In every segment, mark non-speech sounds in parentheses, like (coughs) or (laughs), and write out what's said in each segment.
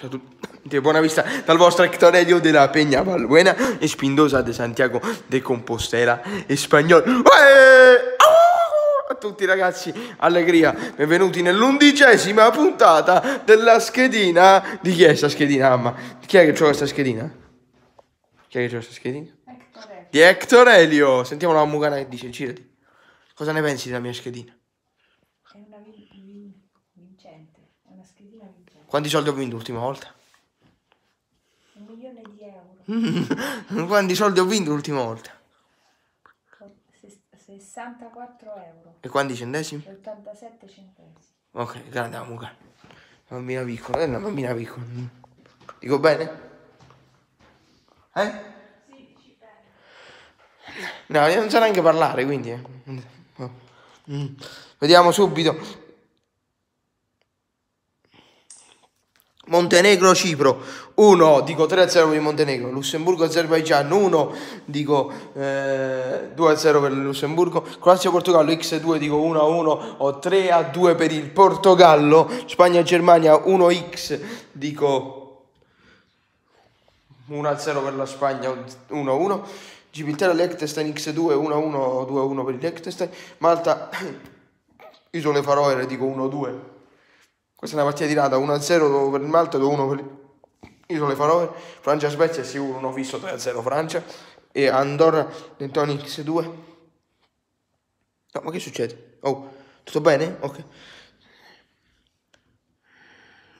Ciao a tutti, buona vista dal vostro Hectorelio della Peña Valbuena e Spindosa de Santiago de Compostela e Spagnol. Uè! Eh! Ah! A tutti ragazzi, allegria, benvenuti nell'undicesima puntata della schedina. Di chi è sta schedina, mamma? Chi è che gioca questa schedina? Chi è che gioca questa schedina? Hectorelio. Di Hectorelio. Sentiamo la Mugana che dice, girati. Cosa ne pensi della mia schedina? È una vincente. Una schedina vincente. Quanti soldi ho vinto l'ultima volta? Un milione di euro. (laughs) Quanti soldi ho vinto l'ultima volta? 64 euro. E quanti centesimi? 87 centesimi. Ok, grande Amuca. Ah, una bambina piccola, è eh, una bambina piccola. Dico bene? Eh? Sì, dici bene. No, io non so neanche parlare, quindi. Eh. Mm. Vediamo subito. Montenegro Cipro 1, dico 3 a 0 per il Montenegro, Lussemburgo Azerbaigian 1, dico eh, 2 a 0 per il Lussemburgo, Croazia Portogallo X2 dico 1 a 1 o 3 a 2 per il Portogallo, Spagna Germania 1x dico 1 a 0 per la Spagna 1 a 1, gibraltar Liechtenstein X2 1 a 1 o 2 a 1 per il Liechtenstein, Malta (coughs) Isole Faroe dico 1 a 2 questa è una partita tirata 1-0 per il Malta, 2-1 per Isole Faroe, Francia-Svezia sicuro, non ho visto 3-0 Francia e Andorra Lentoni X2. No, ma che succede? Oh, tutto bene? Ok.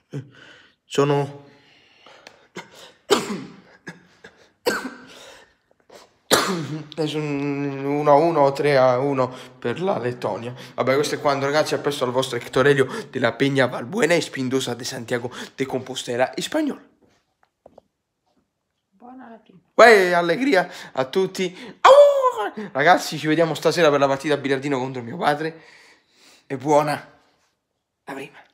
Eh, sono (coughs) preso 1 a 1 o 3 a 1 per la Lettonia. Vabbè, questo è quando, ragazzi. Appresso al vostro Hector Elio della Peña Valbuena e Spindosa de Santiago de Compostela in spagnolo. Buona mattina. Uè, allegria a tutti. Au! Ragazzi, ci vediamo stasera per la partita a biliardino contro mio padre. E buona la prima.